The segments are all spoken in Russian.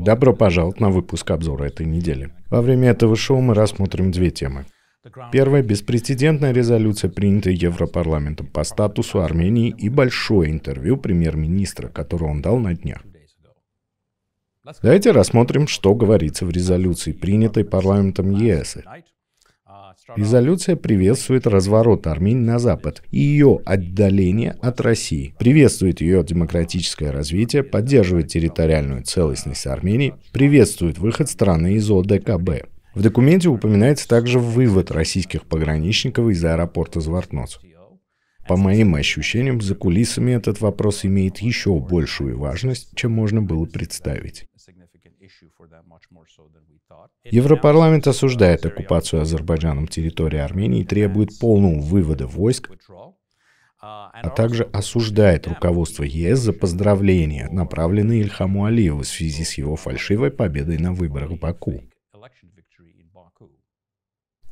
Добро пожаловать на выпуск обзора этой недели. Во время этого шоу мы рассмотрим две темы. Первая – беспрецедентная резолюция, принятая Европарламентом по статусу Армении, и большое интервью премьер-министра, которое он дал на днях. Давайте рассмотрим, что говорится в резолюции, принятой парламентом ЕС. Э. Резолюция приветствует разворот Армении на Запад и ее отдаление от России, приветствует ее демократическое развитие, поддерживает территориальную целостность Армении, приветствует выход страны из ОДКБ. В документе упоминается также вывод российских пограничников из аэропорта Звартноц. По моим ощущениям, за кулисами этот вопрос имеет еще большую важность, чем можно было представить. Европарламент осуждает оккупацию Азербайджаном территории Армении и требует полного вывода войск, а также осуждает руководство ЕС за поздравления, направленные Ильхаму Алиеву в связи с его фальшивой победой на выборах в Баку.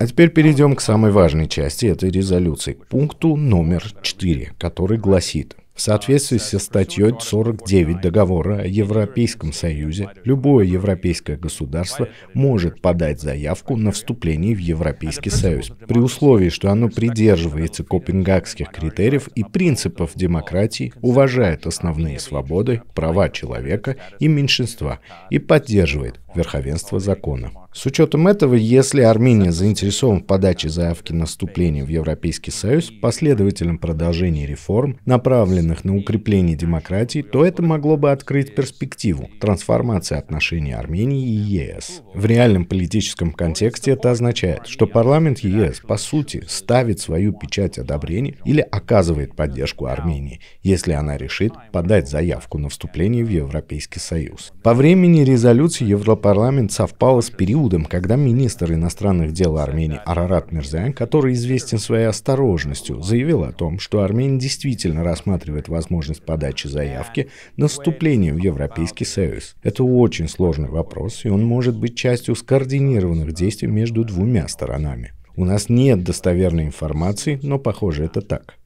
А теперь перейдем к самой важной части этой резолюции, к пункту номер 4, который гласит – в соответствии со статьей 49 договора о Европейском Союзе, любое европейское государство может подать заявку на вступление в Европейский Союз, при условии, что оно придерживается копенгагских критериев и принципов демократии, уважает основные свободы, права человека и меньшинства и поддерживает верховенства закона. С учетом этого, если Армения заинтересована в подаче заявки на вступление в Европейский Союз последовательным продолжении реформ, направленных на укрепление демократии, то это могло бы открыть перспективу трансформации отношений Армении и ЕС. В реальном политическом контексте это означает, что парламент ЕС, по сути, ставит свою печать одобрения или оказывает поддержку Армении, если она решит подать заявку на вступление в Европейский Союз. По времени резолюции Европа парламент совпало с периодом, когда министр иностранных дел Армении Арарат Мирзаян, который известен своей осторожностью, заявил о том, что Армения действительно рассматривает возможность подачи заявки на вступление в Европейский Союз. Это очень сложный вопрос, и он может быть частью скоординированных действий между двумя сторонами. У нас нет достоверной информации, но похоже это так.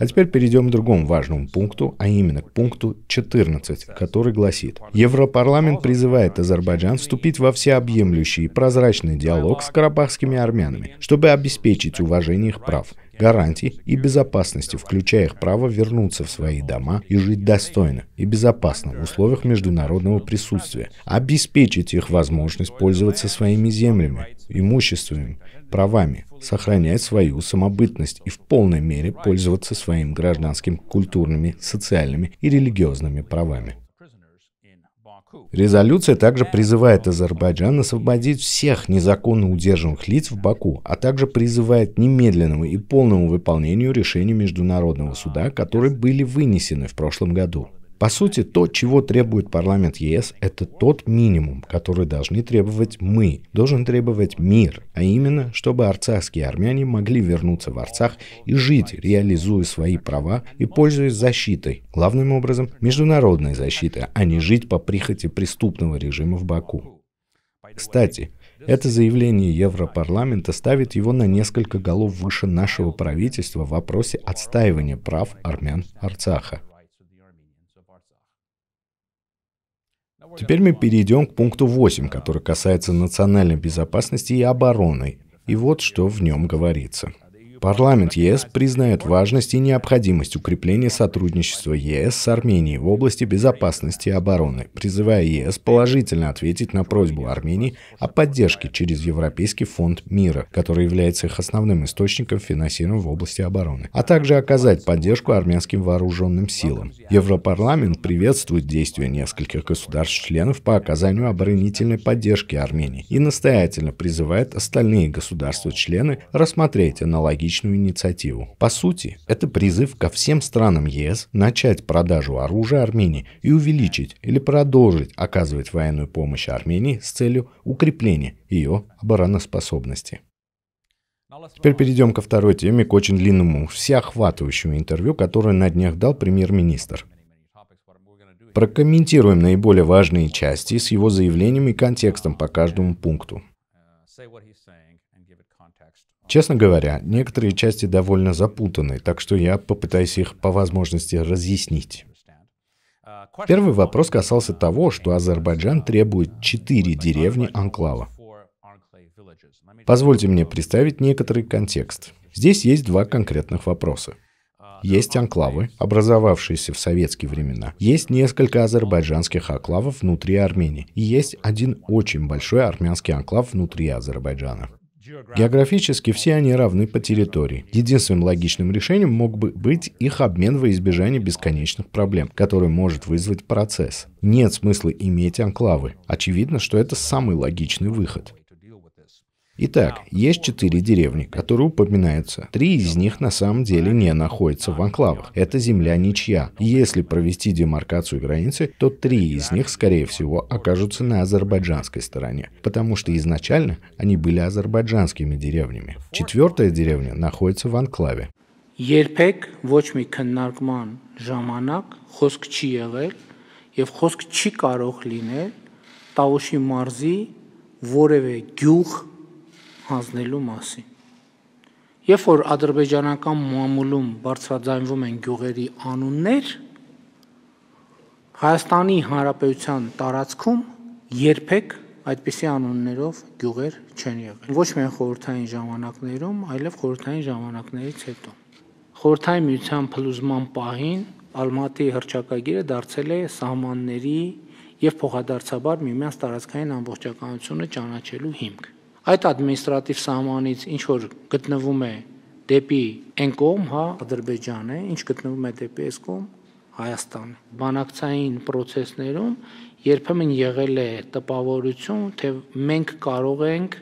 А теперь перейдем к другому важному пункту, а именно к пункту 14, который гласит, Европарламент призывает Азербайджан вступить во всеобъемлющий и прозрачный диалог с карабахскими армянами, чтобы обеспечить уважение их прав, гарантий и безопасности, включая их право вернуться в свои дома и жить достойно и безопасно в условиях международного присутствия, обеспечить их возможность пользоваться своими землями, имуществами, правами, сохранять свою самобытность и в полной мере пользоваться своим гражданским, культурными, социальными и религиозными правами. Резолюция также призывает Азербайджан освободить всех незаконно удерживаемых лиц в Баку, а также призывает немедленному и полному выполнению решений Международного суда, которые были вынесены в прошлом году. По сути, то, чего требует парламент ЕС, это тот минимум, который должны требовать мы, должен требовать мир, а именно, чтобы арцахские армяне могли вернуться в Арцах и жить, реализуя свои права и пользуясь защитой, главным образом международной защитой, а не жить по прихоти преступного режима в Баку. Кстати, это заявление Европарламента ставит его на несколько голов выше нашего правительства в вопросе отстаивания прав армян Арцаха. Теперь мы перейдем к пункту 8, который касается национальной безопасности и обороны. И вот что в нем говорится. Парламент ЕС признает важность и необходимость укрепления сотрудничества ЕС с Арменией в области безопасности и обороны, призывая ЕС положительно ответить на просьбу Армении о поддержке через Европейский фонд мира, который является их основным источником финансирования в области обороны, а также оказать поддержку армянским вооруженным силам. Европарламент приветствует действия нескольких государств-членов по оказанию оборонительной поддержки Армении и настоятельно призывает остальные государства-члены рассмотреть аналогичные аналогичную инициативу. По сути, это призыв ко всем странам ЕС начать продажу оружия Армении и увеличить или продолжить оказывать военную помощь Армении с целью укрепления ее обороноспособности. Теперь перейдем ко второй теме, к очень длинному, всеохватывающему интервью, которое на днях дал премьер-министр. Прокомментируем наиболее важные части с его заявлениями и контекстом по каждому пункту. Честно говоря, некоторые части довольно запутаны, так что я попытаюсь их по возможности разъяснить. Uh, Первый вопрос касался uh, того, что Азербайджан uh, требует четыре деревни анклава. Позвольте мне представить некоторый контекст. Здесь есть два конкретных вопроса. Есть анклавы, образовавшиеся в советские времена. Есть несколько азербайджанских анклавов внутри Армении. И есть один очень большой армянский анклав внутри Азербайджана. Географически все они равны по территории. Единственным логичным решением мог бы быть их обмен во избежание бесконечных проблем, которые может вызвать процесс. Нет смысла иметь анклавы. Очевидно, что это самый логичный выход. Итак, есть четыре деревни, которые упоминаются. Три из них на самом деле не находятся в анклавах. Это земля ничья. Если провести демаркацию границы, то три из них, скорее всего, окажутся на азербайджанской стороне, потому что изначально они были азербайджанскими деревнями. Четвертая деревня находится в анклаве. Երբեք ոչ մի հանձնելու մասին։ Երբ որ ադրբեջանական մամուլում բարձրաձայնվում են գյուղերի անուններ, Հայաստանի Հանրապետության տարածքում երբեք այդպիսի անուններով գյուղեր չեն եղել։ Ոչ միայն խորհրդային ժամանակներում, այլև խորհրդային ժամանակներից հետո։ Խորհրդային միության փլուզման պահին Ալմատի հրճակագիրը դարձել է սահմանների եւ փոխադարձաբար միմյանց տարածքային ամբողջականությունը ճանաչելու հիմք այդ ադմինիստրատիվ սահմանից ինչ որ գտնվում է դեպի այն կողմ, հա, Ադրբեջանն է, ինչ գտնվում է դեպի այս կողմ, Հայաստանը։ Բանակցային process-ներում երբեմն եղել է տպավորություն, թե մենք կարող ենք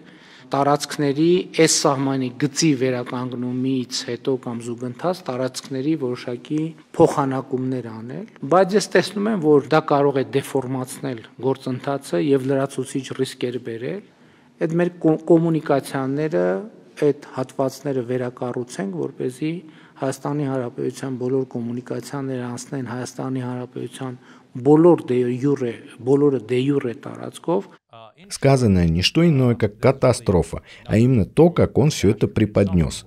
տարածքների այս սահմանի գծի վերականգնումից հետո կամ զուգընթաց տարածքների որոշակի փոխանակումներ անել, բայց ես տեսնում եմ, որ դա կարող է դեֆորմացնել գործընթացը եւ լրացուցիչ ռիսկեր բերել այդ մեր կոմունիկացիաները, այդ հատվածները վերակառուցենք, որ เป զի Հայաստանի Հանրապետության բոլոր կոմունիկացիաները անցնեն Հայաստանի Հանրապետության բոլոր դե յուրե, բոլորը դե յուրե տարածքով Сказанное не что иное, как катастрофа, а именно то, как он все это преподнес.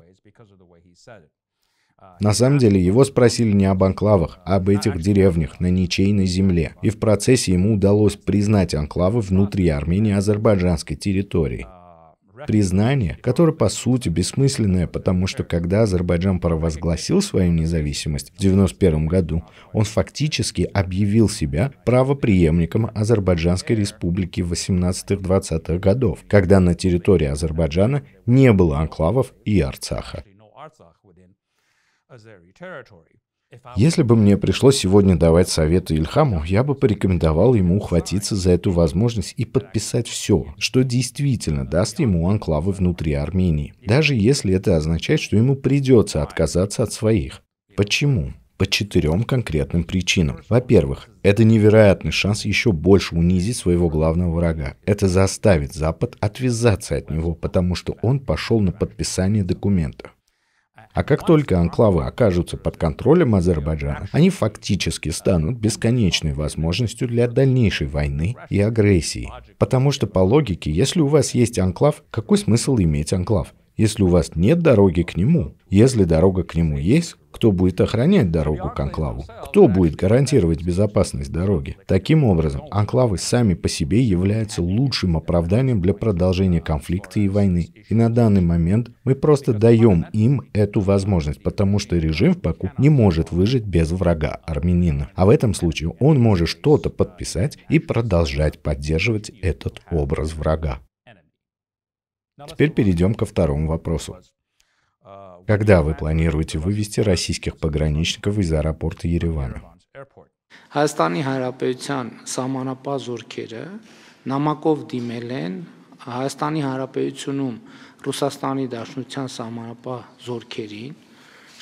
На самом деле его спросили не об анклавах, а об этих деревнях на ничейной земле. И в процессе ему удалось признать анклавы внутри Армении азербайджанской территории. Признание, которое по сути бессмысленное, потому что когда Азербайджан провозгласил свою независимость в 1991 году, он фактически объявил себя правоприемником Азербайджанской республики 18-20-х годов, когда на территории Азербайджана не было анклавов и Арцаха. Если бы мне пришлось сегодня давать советы Ильхаму, я бы порекомендовал ему ухватиться за эту возможность и подписать все, что действительно даст ему анклавы внутри Армении, даже если это означает, что ему придется отказаться от своих. Почему? По четырем конкретным причинам. Во-первых, это невероятный шанс еще больше унизить своего главного врага. Это заставит Запад отвязаться от него, потому что он пошел на подписание документа. А как только анклавы окажутся под контролем Азербайджана, они фактически станут бесконечной возможностью для дальнейшей войны и агрессии. Потому что по логике, если у вас есть анклав, какой смысл иметь анклав? если у вас нет дороги к нему? Если дорога к нему есть, кто будет охранять дорогу к анклаву? Кто будет гарантировать безопасность дороги? Таким образом, анклавы сами по себе являются лучшим оправданием для продолжения конфликта и войны. И на данный момент мы просто даем им эту возможность, потому что режим в Баку не может выжить без врага армянина. А в этом случае он может что-то подписать и продолжать поддерживать этот образ врага. Теперь перейдем ко второму вопросу. Когда вы планируете вывести российских пограничников из аэропорта Еревана? Հայաստանի Հանրապետության սահմանապահ զորքերը նամակով դիմել են Հայաստանի Հանրապետությունում Ռուսաստանի Դաշնության սահմանապահ զորքերին,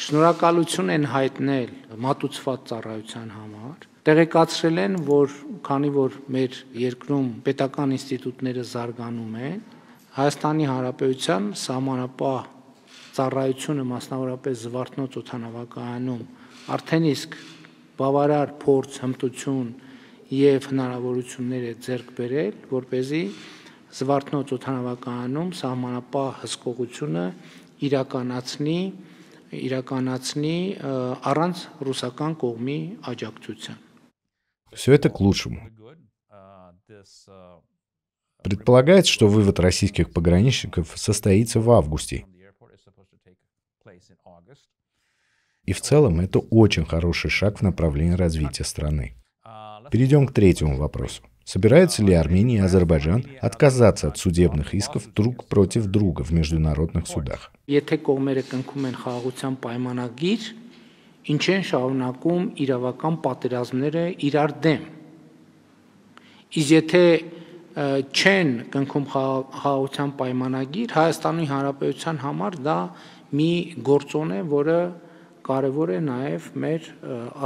շնորհակալություն են հայտնել մատուցված ծառայության համար, տեղեկացրել են, որ քանի որ մեր երկրում պետական ինստիտուտները զարգանում են, Հայաստանի Հանրապետության սահմանապահ ծառայությունը մասնավորապես Զվարթնոց օթանավակայանում արդեն իսկ բավարար փորձ, հմտություն եւ հնարավորություններ է ձեռք բերել, որ เป զի Զվարթնոց օթանավակայանում սահմանապահ հսկողությունը իրականացնի իրականացնի առանց ռուսական կողմի աջակցության։ Все это к лучшему. Предполагается, что вывод российских пограничников состоится в августе. И в целом это очень хороший шаг в направлении развития страны. Перейдем к третьему вопросу. Собираются ли Армения и Азербайджан отказаться от судебных исков друг против друга в международных судах? Եթե Э, չեն կնքում խաղաղության պայմանագիր, Հայաստանի Հանրապետության համար դա մի գործոն է, որը կարևոր է նաև մեր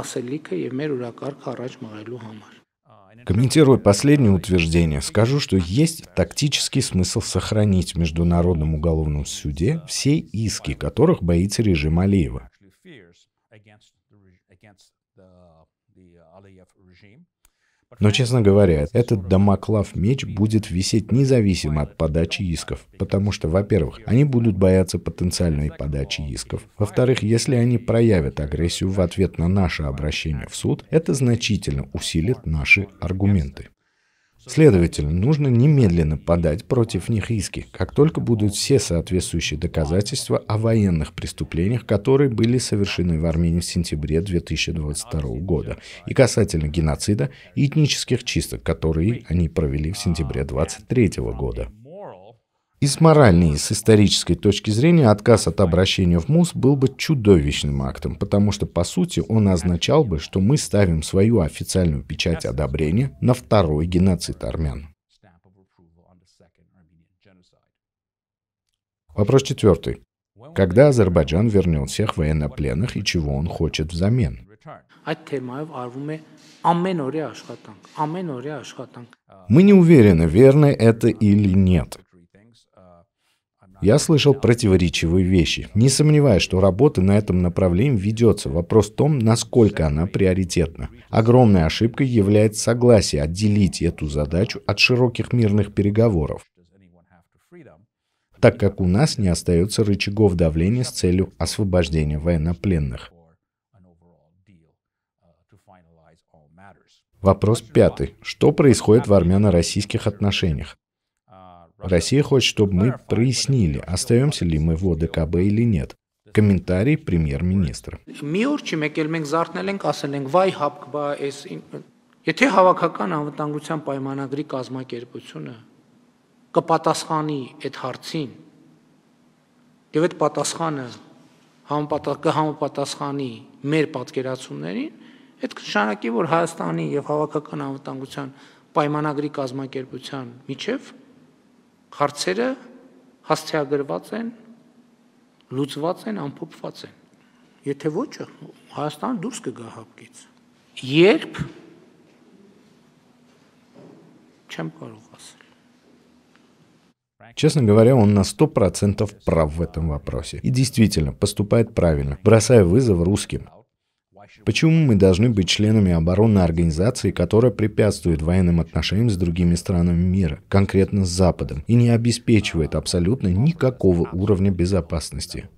ասելիքը եւ մեր ուրակարգը առաջ մղելու համար։ Комментируя последнее утверждение, скажу, что есть тактический смысл сохранить в Международном уголовном суде все иски, которых боится режим Алиева. Но, честно говоря, этот домоклав меч будет висеть независимо от подачи исков, потому что, во-первых, они будут бояться потенциальной подачи исков. Во-вторых, если они проявят агрессию в ответ на наше обращение в суд, это значительно усилит наши аргументы. Следовательно, нужно немедленно подать против них иски, как только будут все соответствующие доказательства о военных преступлениях, которые были совершены в Армении в сентябре 2022 года, и касательно геноцида и этнических чисток, которые они провели в сентябре 2023 года. И с моральной, и с исторической точки зрения отказ от обращения в МУС был бы чудовищным актом, потому что, по сути, он означал бы, что мы ставим свою официальную печать одобрения на второй геноцид армян. Вопрос четвертый. Когда Азербайджан вернет всех военнопленных и чего он хочет взамен? Мы не уверены, верно это или нет. Я слышал противоречивые вещи. Не сомневаюсь, что работа на этом направлении ведется. Вопрос в том, насколько она приоритетна. Огромной ошибкой является согласие отделить эту задачу от широких мирных переговоров так как у нас не остается рычагов давления с целью освобождения военнопленных. Вопрос пятый. Что происходит в армяно-российских отношениях? Россия хочет, чтобы мы прояснили, остаемся ли мы в ОДКБ или нет. Комментарий премьер-министра. Մի օր չի մեկ էլ մենք զարթնել ենք, ասել ենք՝ «Վայ հապկ բա էս եթե հավաքական անվտանգության պայմանագրի կազմակերպությունը կպատասխանի այդ հարցին, եւ այդ պատասխանը համապատասխանի մեր պատկերացումներին, այդ կշանակի, որ Հայաստանի եւ հավաքական անվտանգության պայմանագրի կազմակերպության միջև հարցերը հասցեագրված են, լուծված են, ամփոփված են։ Եթե ոչը Հայաստան դուրս կգա հապկից։ Երբ չեմ կարող ասել։ Честно говоря, он на 100% прав в этом вопросе. И действительно, поступает правильно, бросая вызов русским. Почему мы должны быть членами оборонной организации, которая препятствует военным отношениям с другими странами мира, конкретно с Западом, и не обеспечивает абсолютно никакого уровня безопасности?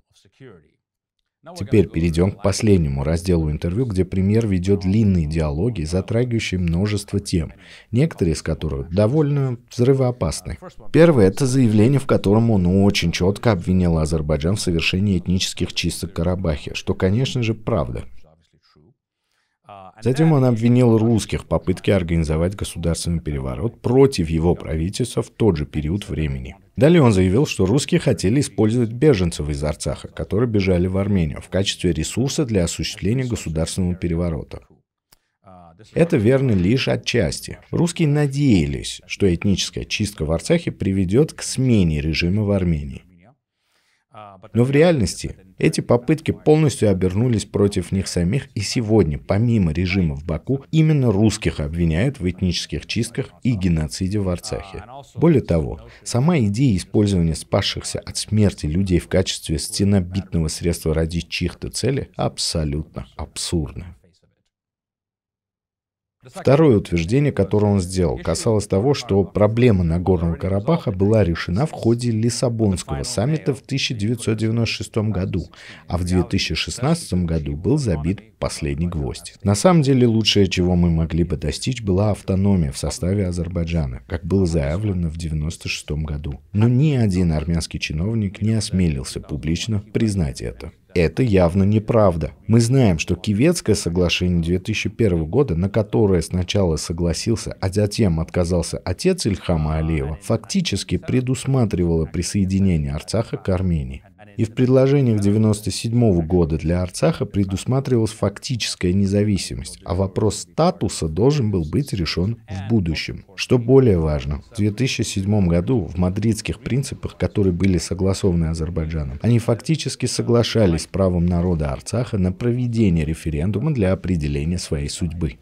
Теперь перейдем к последнему разделу интервью, где премьер ведет длинные диалоги, затрагивающие множество тем, некоторые из которых довольно взрывоопасны. Первое – это заявление, в котором он очень четко обвинил Азербайджан в совершении этнических чисток Карабахе, что, конечно же, правда. Затем он обвинил русских в попытке организовать государственный переворот против его правительства в тот же период времени. Далее он заявил, что русские хотели использовать беженцев из Арцаха, которые бежали в Армению, в качестве ресурса для осуществления государственного переворота. Это верно лишь отчасти. Русские надеялись, что этническая чистка в Арцахе приведет к смене режима в Армении. Но в реальности эти попытки полностью обернулись против них самих, и сегодня, помимо режима в Баку, именно русских обвиняют в этнических чистках и геноциде в Арцахе. Более того, сама идея использования спасшихся от смерти людей в качестве стенобитного средства ради чьих-то целей абсолютно абсурдна. Второе утверждение, которое он сделал, касалось того, что проблема Нагорного Карабаха была решена в ходе Лиссабонского саммита в 1996 году, а в 2016 году был забит последний гвоздь. На самом деле лучшее, чего мы могли бы достичь, была автономия в составе Азербайджана, как было заявлено в 1996 году. Но ни один армянский чиновник не осмелился публично признать это. Это явно неправда. Мы знаем, что Киевецкое соглашение 2001 года, на которое сначала согласился, а затем отказался отец Ильхама Алиева, фактически предусматривало присоединение Арцаха к Армении. И в предложениях 1997 года для Арцаха предусматривалась фактическая независимость, а вопрос статуса должен был быть решен в будущем. Что более важно, в 2007 году в мадридских принципах, которые были согласованы Азербайджаном, они фактически соглашались с правом народа Арцаха на проведение референдума для определения своей судьбы.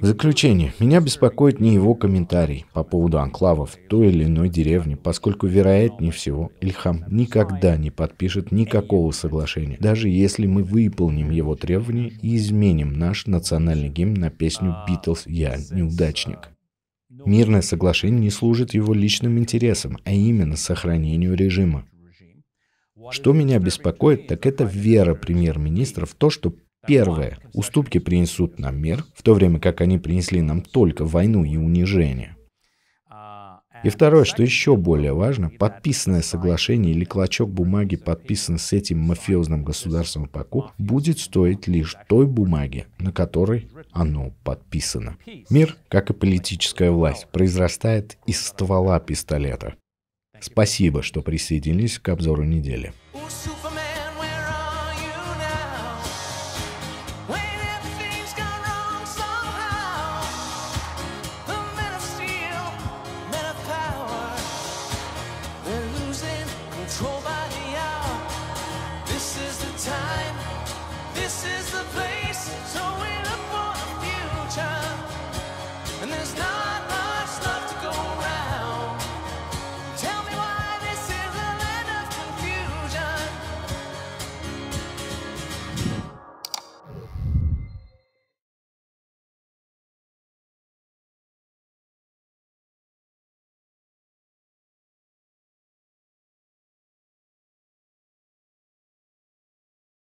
В заключение, меня беспокоит не его комментарий по поводу анклава в той или иной деревне, поскольку, вероятнее всего, Ильхам никогда не подпишет никакого соглашения, даже если мы выполним его требования и изменим наш национальный гимн на песню «Битлз, я неудачник». Мирное соглашение не служит его личным интересам, а именно сохранению режима. Что меня беспокоит, так это вера премьер-министра в то, что Первое. Уступки принесут нам мир, в то время как они принесли нам только войну и унижение. И второе, что еще более важно, подписанное соглашение или клочок бумаги, подписанный с этим мафиозным государством Паку, будет стоить лишь той бумаги, на которой оно подписано. Мир, как и политическая власть, произрастает из ствола пистолета. Спасибо, что присоединились к обзору недели.